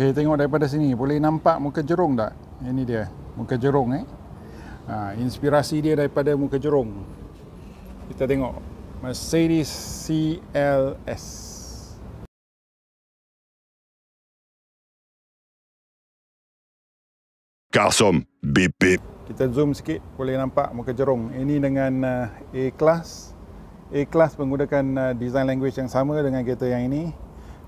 Okey, tengok daripada sini. Boleh nampak muka jerung tak? Ini eh, dia. Muka jerung eh. Ha, inspirasi dia daripada muka jerung. Kita tengok. Mercedes CLS. Kasom. Bip, bip. Kita zoom sikit. Boleh nampak muka jerung. Ini dengan uh, A-Class. A-Class menggunakan uh, design language yang sama dengan kereta yang ini.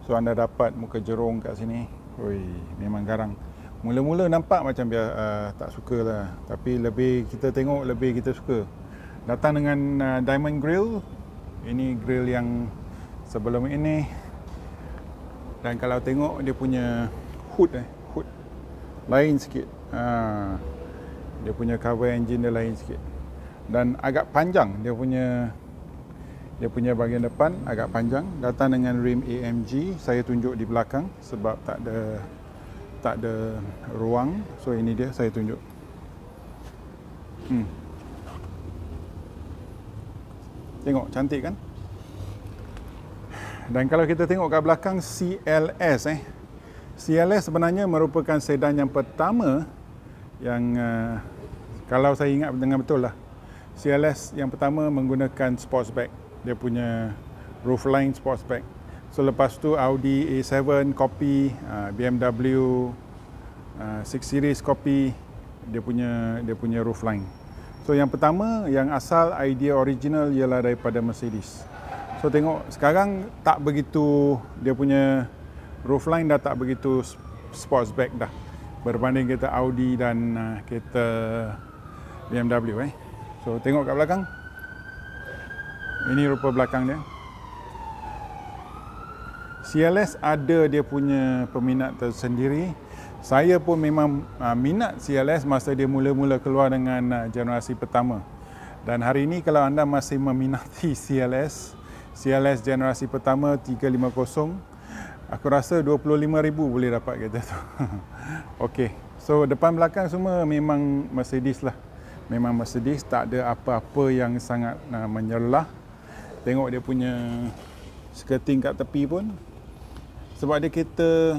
So, anda dapat muka jerung kat sini. Oi, memang garang. Mula-mula nampak macam dia uh, ah, tak suka lah. Tapi lebih kita tengok, lebih kita suka. Datang dengan uh, Diamond Grill. Ini grill yang sebelum ini. Dan kalau tengok, dia punya hood eh. Hood. Lain sikit. Uh, dia punya cover engine dia lain sikit. Dan agak panjang dia punya dia punya bahagian depan agak panjang datang dengan rim AMG saya tunjuk di belakang sebab tak ada tak ada ruang so ini dia saya tunjuk hmm. tengok cantik kan dan kalau kita tengok kat belakang CLS eh CLS sebenarnya merupakan sedan yang pertama yang uh, kalau saya ingat dengan betul lah CLS yang pertama menggunakan sportsback dia punya roofline sportsback. So lepas tu Audi A7 copy, uh, BMW 6 uh, series copy dia punya dia punya roofline. So yang pertama yang asal idea original ialah daripada Mercedes. So tengok sekarang tak begitu dia punya roofline dah tak begitu sportsback dah. Berbanding kita Audi dan uh, kita BMW eh. So tengok kat belakang. Ini rupa belakang dia. CLS ada dia punya peminat tersendiri. Saya pun memang uh, minat CLS masa dia mula-mula keluar dengan uh, generasi pertama. Dan hari ini kalau anda masih meminati CLS, CLS generasi pertama 350, aku rasa 25,000 boleh dapat kereta tu. okay. So depan belakang semua memang Mercedes lah. Memang Mercedes tak ada apa-apa yang sangat uh, ah, menyerlah. Tengok dia punya skirting kat tepi pun sebab dia kereta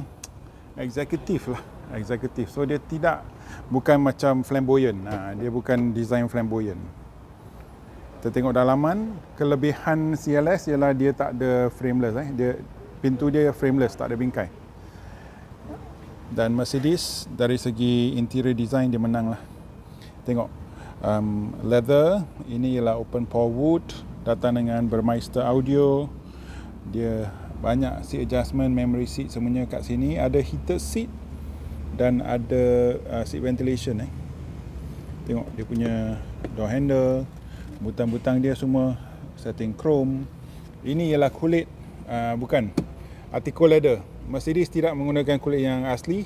eksekutif lah, eksekutif. So dia tidak bukan macam flamboyant. Ha, dia bukan design flamboyant. Kita tengok dalaman, kelebihan CLS ialah dia tak ada frameless eh. Dia pintu dia frameless, tak ada bingkai. Dan Mercedes dari segi interior design dia menang lah. Tengok um, leather ini ialah open power wood datang dengan bermeister audio dia banyak seat adjustment memory seat semuanya kat sini ada heated seat dan ada uh, seat ventilation eh tengok dia punya door handle butang-butang dia semua setting chrome ini ialah kulit uh, bukan artikel leather Mercedes tidak menggunakan kulit yang asli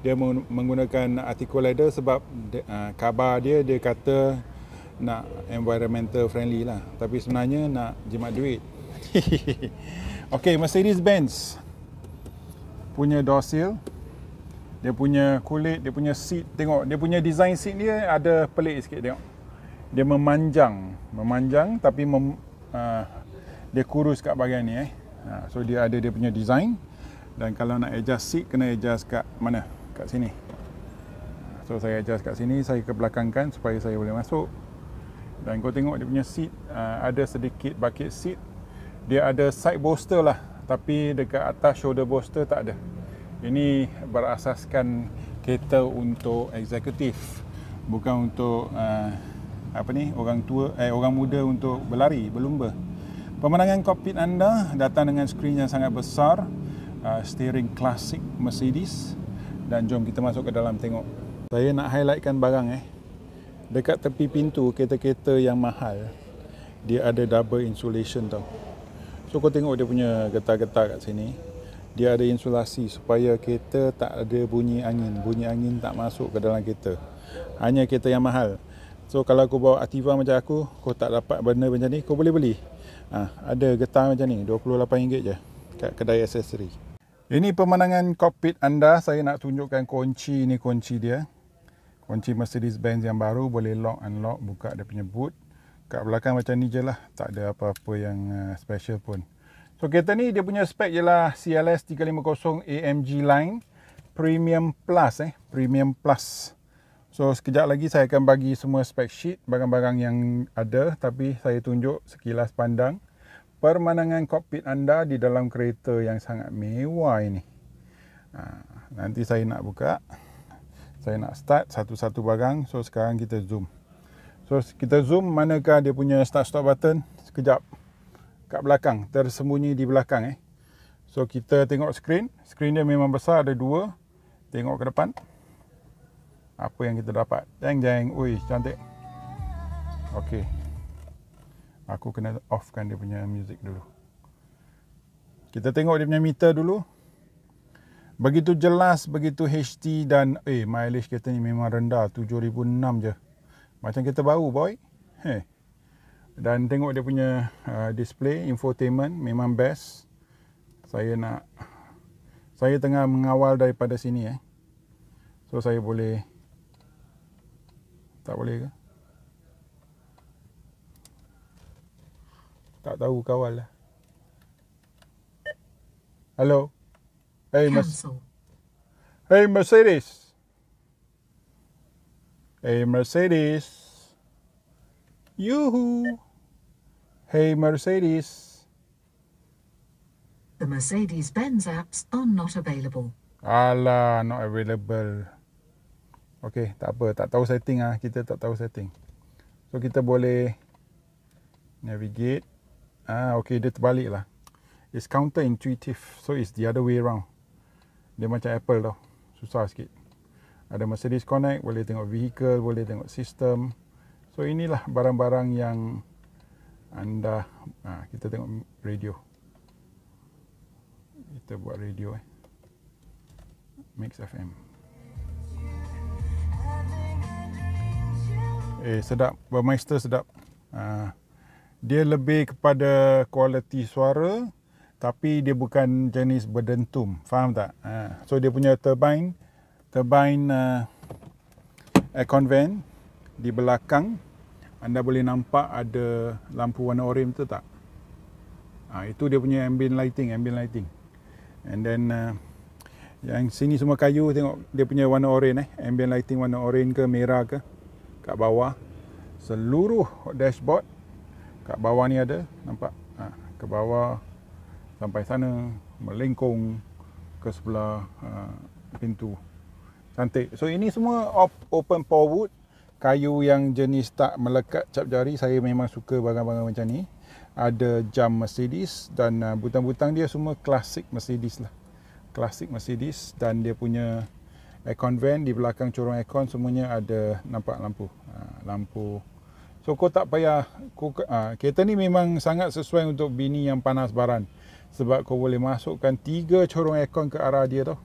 dia menggunakan artikel leather sebab uh, kabar dia dia kata nak environmental friendly lah tapi sebenarnya nak jimat duit Okay, Mercedes Benz punya door seal dia punya kulit dia punya seat tengok dia punya design seat dia ada pelik sikit tengok dia memanjang memanjang tapi mem, uh, dia kurus kat bahagian ni eh uh, so dia ada dia punya design dan kalau nak adjust seat kena adjust kat mana kat sini so saya adjust kat sini saya kebelakangkan supaya saya boleh masuk dan kau tengok dia punya seat uh, ada sedikit bucket seat dia ada side booster lah tapi dekat atas shoulder booster tak ada ini berasaskan kereta untuk eksekutif bukan untuk uh, apa ni orang tua eh orang muda untuk berlari berlumba pemandangan kokpit anda datang dengan skrin yang sangat besar uh, steering klasik Mercedes dan jom kita masuk ke dalam tengok saya nak highlightkan barang eh dekat tepi pintu kereta-kereta yang mahal dia ada double insulation tau so kau tengok dia punya getar-getar kat sini dia ada insulasi supaya kereta tak ada bunyi angin bunyi angin tak masuk ke dalam kereta hanya kereta yang mahal so kalau aku bawa Ativa macam aku kau tak dapat benda macam ni kau boleh beli ha, ada getar macam ni RM28 je kat kedai aksesori ini pemandangan kokpit anda saya nak tunjukkan kunci ni kunci dia kunci Mercedes-Benz yang baru boleh lock and lock buka dia punya boot kat belakang macam ni je lah tak ada apa-apa yang eh, special pun so kereta ni dia punya spek je lah CLS 350 AMG Line Premium Plus eh Premium Plus so sekejap lagi saya akan bagi semua spec sheet barang-barang yang ada tapi saya tunjuk sekilas pandang permandangan kokpit anda di dalam kereta yang sangat mewah ini ha, Nanti saya nak buka saya nak start satu-satu barang so sekarang kita zoom so kita zoom manakah dia punya start stop button sekejap kat belakang tersembunyi di belakang eh so kita tengok screen screen dia memang besar ada dua tengok ke depan apa yang kita dapat jeng jeng ui cantik ok aku kena offkan dia punya music dulu kita tengok dia punya meter dulu Begitu jelas, begitu HT dan eh mileage kereta ni memang rendah 7006 je. Macam kereta baru boy. he Dan tengok dia punya uh, display infotainment memang best. Saya nak saya tengah mengawal daripada sini eh. So saya boleh tak boleh ke? Tak tahu kawal lah. Hello. Hey, Mercedes. Mer hey, Mercedes. Hey, Mercedes. Yoo-hoo. Hey, Mercedes. The Mercedes-Benz apps are not available. Alah, not available. Okay, tak apa. Tak tahu setting ah. Kita tak tahu setting. So, kita boleh navigate. Ah, okay, dia terbalik lah. It's counterintuitive. So, it's the other way around. Dia macam Apple tau. Susah sikit. Ada Mercedes Connect, boleh tengok vehicle, boleh tengok sistem. So inilah barang-barang yang anda ha, kita tengok radio. Kita buat radio eh. Mix FM. Eh sedap, Bermeister sedap. Ha, dia lebih kepada kualiti suara tapi dia bukan jenis berdentum faham tak uh, so dia punya turbine turbine uh, aircon vent di belakang anda boleh nampak ada lampu warna oranye tu tak uh, itu dia punya ambient lighting ambient lighting and then uh, yang sini semua kayu tengok dia punya warna oranye eh ambient lighting warna oranye ke merah ke kat bawah seluruh dashboard kat bawah ni ada nampak ha, ke bawah sampai sana melengkung ke sebelah uh, pintu cantik so ini semua op- open paw wood kayu yang jenis tak melekat cap jari saya memang suka barang-barang macam ni ada jam Mercedes dan uh, butang-butang dia semua klasik Mercedes lah klasik Mercedes dan dia punya aircon van di belakang corong aircon semuanya ada nampak lampu uh, lampu so kau tak payah kau, uh, kereta ni memang sangat sesuai untuk bini yang panas baran sebab kau boleh masukkan tiga corong aircon ke arah dia tu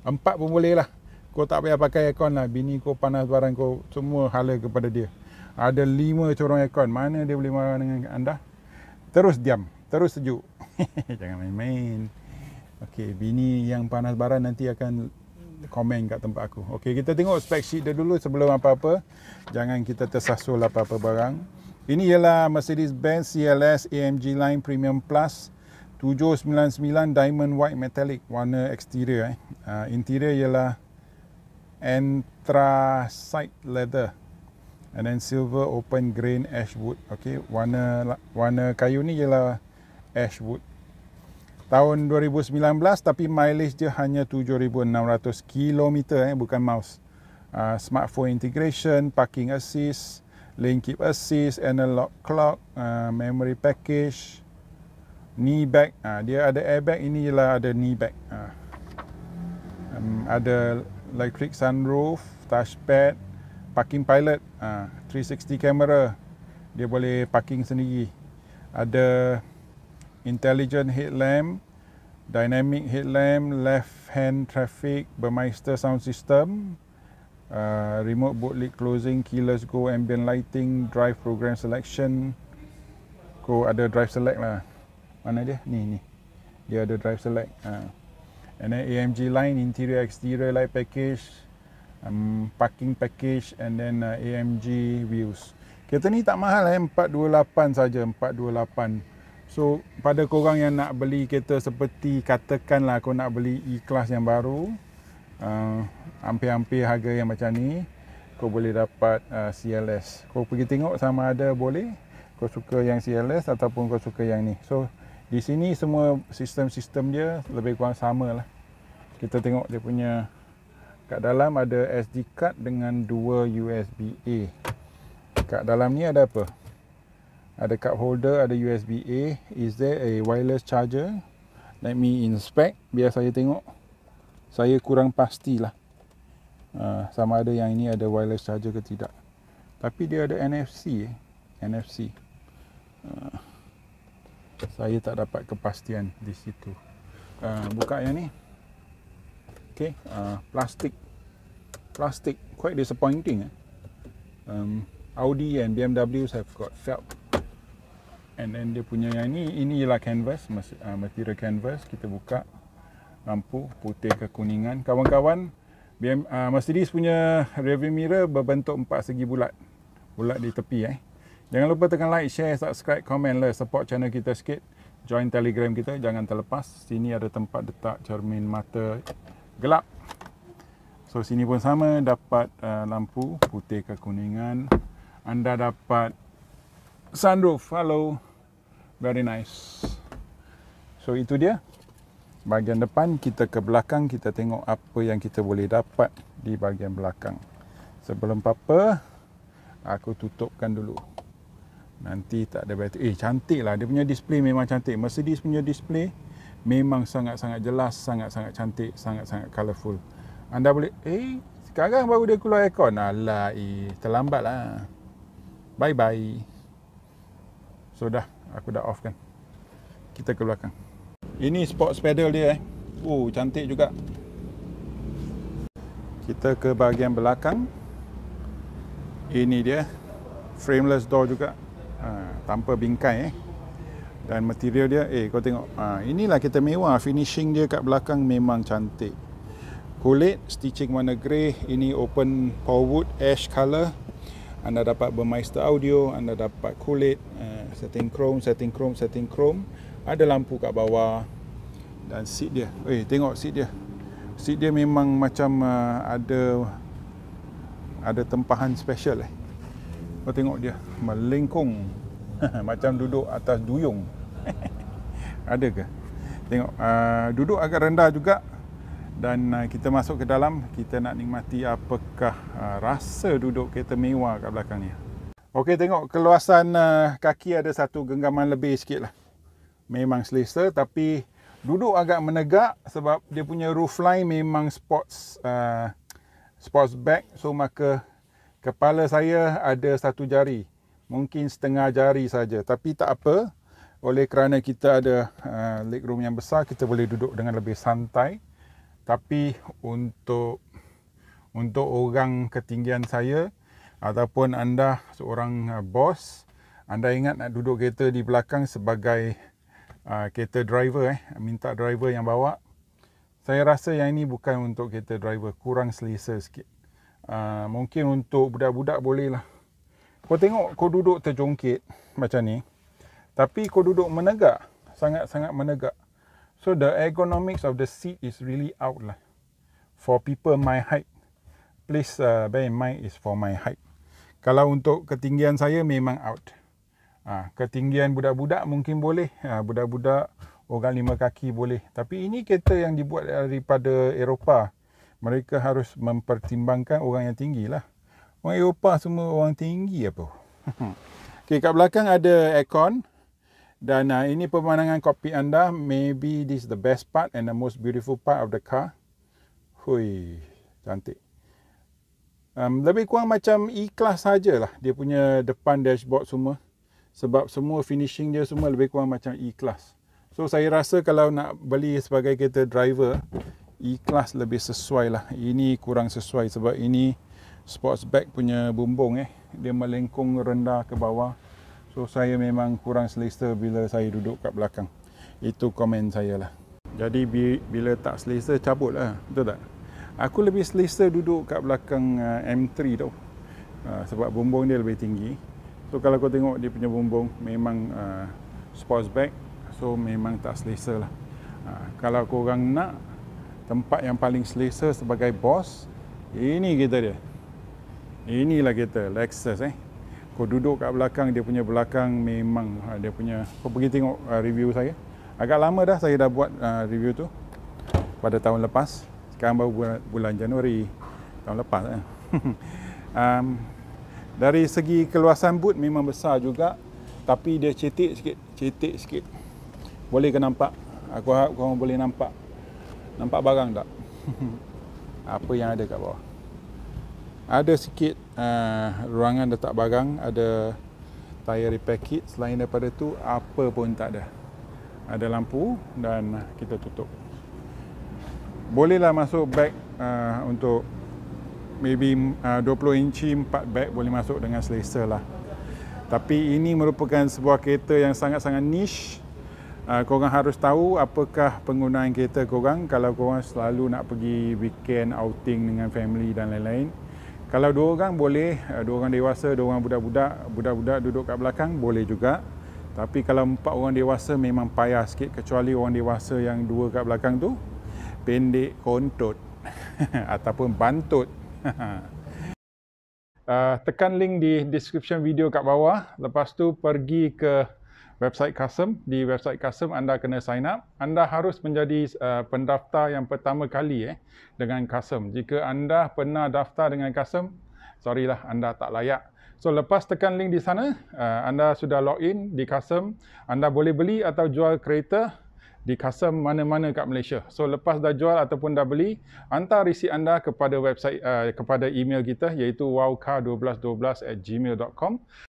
empat pun boleh lah kau tak payah pakai aircon lah bini kau panas barang kau semua hala kepada dia ada lima corong aircon mana dia boleh marah dengan anda terus diam terus sejuk jangan main-main Okey, bini yang panas barang nanti akan komen kat tempat aku. Okey, kita tengok spec sheet dia dulu sebelum apa-apa. Jangan kita tersasul apa-apa barang. Ini ialah Mercedes-Benz CLS AMG Line Premium Plus 799 diamond white metallic warna eksterior. eh. Uh, interior ialah anthracite leather and then silver open grain ash wood. Okay, warna warna kayu ni ialah ash wood. Tahun 2019 tapi mileage dia hanya 7600 km eh bukan mouse. Uh, ah, smartphone integration, parking assist, lane keep assist, analog clock, uh, memory package knee bag ha, dia ada airbag ini ialah ada knee bag ha. um, ada electric sunroof touchpad parking pilot ha, ah, 360 camera dia boleh parking sendiri ada intelligent headlamp dynamic headlamp left hand traffic bermeister sound system uh, remote boot lid closing keyless go ambient lighting drive program selection go ada drive select lah mana dia ni ni dia ada drive select ha. and then AMG line interior exterior light package um, parking package and then uh, AMG wheels kereta ni tak mahal eh 428 saja 428 so pada korang yang nak beli kereta seperti katakanlah kau nak beli E-Class yang baru uh, hampir-hampir harga yang macam ni kau boleh dapat uh, CLS kau pergi tengok sama ada boleh kau suka yang CLS ataupun kau suka yang ni so di sini semua sistem-sistem dia lebih kurang sama lah. Kita tengok dia punya kat dalam ada SD card dengan dua USB A. Kat dalam ni ada apa? Ada cup holder, ada USB A. Is there a wireless charger? Let me inspect. Biar saya tengok. Saya kurang pastilah. Uh, sama ada yang ini ada wireless charger ke tidak. Tapi dia ada NFC. Eh? NFC. Uh. Ha saya tak dapat kepastian di situ. Uh, buka yang ni. Okay, uh, plastik. Plastik, quite disappointing. Eh? Um, Audi and BMW have got felt. And then dia punya yang ni, ini ialah canvas, ah, material canvas. Kita buka lampu putih ke kuningan. Kawan-kawan, uh, Mercedes punya rearview mirror berbentuk empat segi bulat. Bulat di tepi eh. Jangan lupa tekan like, share, subscribe, komen lah support channel kita sikit. Join telegram kita, jangan terlepas. Sini ada tempat letak cermin mata gelap. So sini pun sama, dapat uh, lampu putih ke kuningan. Anda dapat sunroof, hello. Very nice. So itu dia. Bahagian depan, kita ke belakang. Kita tengok apa yang kita boleh dapat di bahagian belakang. Sebelum apa-apa, aku tutupkan dulu nanti tak ada bateri. Eh cantik lah dia punya display memang cantik. Mercedes punya display memang sangat-sangat jelas, sangat-sangat cantik, sangat-sangat colourful. Anda boleh, eh sekarang baru dia keluar aircon. Alah eh terlambat lah. Bye-bye. So dah, aku dah off kan. Kita ke belakang. Ini sports pedal dia eh. Oh cantik juga. Kita ke bahagian belakang. Ini dia. Frameless door juga ha, tanpa bingkai eh. dan material dia eh kau tengok ha, inilah kita mewah finishing dia kat belakang memang cantik kulit stitching warna grey ini open power wood ash colour anda dapat bermeister audio anda dapat kulit uh, setting chrome setting chrome setting chrome ada lampu kat bawah dan seat dia eh tengok seat dia seat dia memang macam uh, ada ada tempahan special eh kau tengok dia melengkung macam duduk atas duyung. Ada ke? Tengok uh, duduk agak rendah juga dan uh, kita masuk ke dalam kita nak nikmati apakah uh, rasa duduk kereta mewah kat belakang ni. Okey tengok keluasan uh, kaki ada satu genggaman lebih sikit lah. Memang selesa tapi duduk agak menegak sebab dia punya roofline memang sports uh, sports bag so maka Kepala saya ada satu jari. Mungkin setengah jari saja. Tapi tak apa. Oleh kerana kita ada uh, leg room yang besar, kita boleh duduk dengan lebih santai. Tapi untuk untuk orang ketinggian saya ataupun anda seorang uh, bos, anda ingat nak duduk kereta di belakang sebagai uh, kereta driver eh, minta driver yang bawa. Saya rasa yang ini bukan untuk kereta driver, kurang selesa sikit. Ah, mungkin untuk budak-budak bolehlah. Kau tengok kau duduk terjongkit macam ni. Tapi kau duduk menegak. Sangat-sangat menegak. So the ergonomics of the seat is really out lah. For people my height. Please uh, bear in mind is for my height. Kalau untuk ketinggian saya memang out. Ha, ketinggian budak-budak mungkin boleh. budak ah, budak-budak orang lima kaki boleh. Tapi ini kereta yang dibuat daripada Eropah mereka harus mempertimbangkan orang yang tinggi lah. Orang Eropah semua orang tinggi apa. Okey, kat belakang ada aircon. Dan uh, ini pemandangan kopi anda. Maybe this the best part and the most beautiful part of the car. Hui, cantik. Um, lebih kurang macam E-Class ikhlas sajalah. Dia punya depan dashboard semua. Sebab semua finishing dia semua lebih kurang macam E-Class. So saya rasa kalau nak beli sebagai kereta driver, ikhlas lebih sesuai lah. Ini kurang sesuai sebab ini sports bag punya bumbung eh. Dia melengkung rendah ke bawah. So saya memang kurang selesa bila saya duduk kat belakang. Itu komen saya lah. Jadi bila tak selesa cabut lah. Betul tak? Aku lebih selesa duduk kat belakang eh, M3 tu. Ah, sebab bumbung dia lebih tinggi. So kalau kau tengok dia punya bumbung memang ah, sports bag. So memang tak selesa lah. Ah, kalau korang nak tempat yang paling selesa sebagai bos ini kita dia inilah kita Lexus eh kau duduk kat belakang dia punya belakang memang ha, dia punya kau pergi tengok ha, review saya agak lama dah saya dah buat ha, review tu pada tahun lepas sekarang baru bulan Januari tahun lepas eh um, dari segi keluasan boot memang besar juga tapi dia cetek sikit cetek sikit boleh ke nampak aku harap kau boleh nampak Nampak barang tak? Apa yang ada kat bawah? Ada sikit uh, ruangan letak barang, ada tayar repair kit. Selain daripada tu, apa pun tak ada. Ada lampu dan kita tutup. Bolehlah masuk beg uh, untuk maybe eh, uh, 20 inci 4 beg boleh masuk dengan selesa lah. Tapi ini merupakan sebuah kereta yang sangat-sangat niche uh, korang harus tahu apakah penggunaan kereta korang kalau korang selalu nak pergi weekend outing dengan family dan lain-lain kalau dua orang boleh uh, dua orang dewasa dua orang budak-budak budak-budak duduk kat belakang boleh juga tapi kalau empat orang dewasa memang payah sikit kecuali orang dewasa yang dua kat belakang tu pendek kontot ataupun bantut Uh, tekan link di description video kat bawah lepas tu pergi ke website custom. Di website custom anda kena sign up. Anda harus menjadi uh, pendaftar yang pertama kali eh dengan custom. Jika anda pernah daftar dengan custom, sorry lah anda tak layak. So lepas tekan link di sana, uh, anda sudah log in di custom. Anda boleh beli atau jual kereta di custom mana-mana kat Malaysia. So lepas dah jual ataupun dah beli, hantar resit anda kepada website uh, kepada email kita iaitu wowcar1212@gmail.com.